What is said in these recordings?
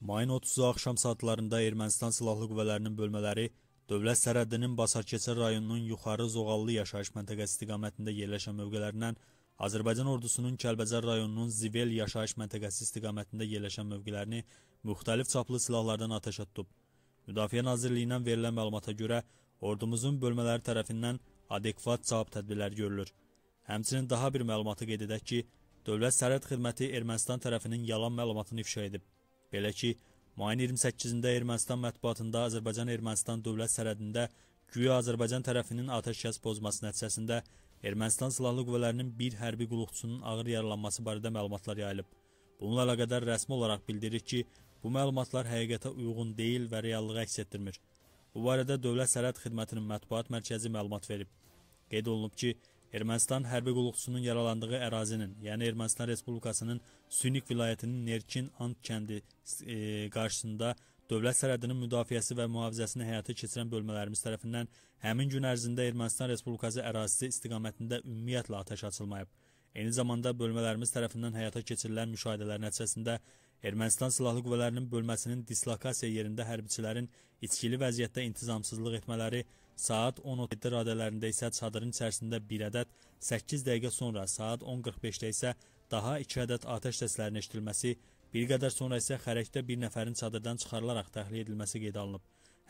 Mayın 30-u axşam saatlarında Ermənistan Silahlı Qüvvələrinin bölmələri dövlət sərhədinin Basarkeçər rayonunun yuxarı Zoğallı yaşayış məntəqəsi istiqamətində yerləşən mövqələrindən Azərbaycan ordusunun Kəlbəcər rayonunun Zivel yaşayış məntəqəsi istiqamətində yerləşən mövqələrini müxtəlif çaplı silahlardan atəşə tutub. Müdafiə Nazirliyindən verilən məlumata görə ordumuzun bölmələri tərəfindən adekvat cavab tədbirləri görülür. Həmçinin daha bir məlumatı qeyd edək ki, Dövlət Sərhəd Xidməti Ermənistan tərəfinin yalan məlumatını ifşa edib. Belə ki, mayın 28-də Ermənistan mətbuatında Azərbaycan-Ermənistan dövlət sərhədində güya Azərbaycan tərəfinin atəşkəs pozması nəticəsində Ermənistan silahlı qüvvələrinin bir hərbi qulluqçusunun ağır yaralanması barədə məlumatlar yayılıb. Bununla əlaqədar rəsmi olaraq bildirik ki, bu məlumatlar həqiqətə uyğun deyil və reallığı əks etdirmir. Bu barədə Dövlət Sərhəd Xidmətinin mətbuat mərkəzi məlumat verib. Qeyd olunub ki, Ermənistan hərbi qulluqçusunun yaralandığı ərazinin, yəni Ermənistan Respublikasının Sünik vilayətinin Nerkin Ant kəndi e, qarşısında dövlət sərhədinin müdafiəsi və mühafizəsini həyata keçirən bölmələrimiz tərəfindən həmin gün ərzində Ermənistan Respublikası ərazisi istiqamətində ümumiyyətlə atəş açılmayıb. Eyni zamanda bölmələrimiz tərəfindən həyata keçirilən müşahidələr nəticəsində Ermənistan Silahlı Qüvvələrinin bölməsinin dislokasiya yerində hərbiçilərin içkili vəziyyətdə intizamsızlıq etmələri, saat 10.7 radələrində isə çadırın içərisində bir ədəd, 8 dəqiqə sonra saat 10.45-də isə daha 2 ədəd atəş səslərinin eşidilməsi, bir qədər sonra isə xərəkdə bir nəfərin çadırdan çıxarılaraq təxliyə edilməsi qeydə alınıb.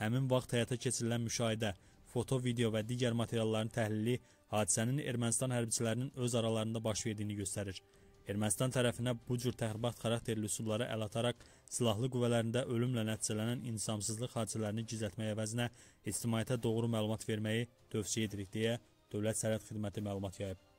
Həmin vaxt həyata keçirilən müşahidə, foto, video və digər materialların təhlili hadisənin Ermənistan hərbçilərinin öz aralarında baş verdiyini göstərir. Ermənistan tərəfinə bu cür təxribat xarakterli üsullara əl ataraq silahlı qüvvələrində ölümlə nəticələnən insansızlıq hadisələrini gizlətmək əvəzinə ictimaiyyətə doğru məlumat verməyi tövsiyə edirik deyə Dövlət Sərhəd Xidməti məlumat yayıb.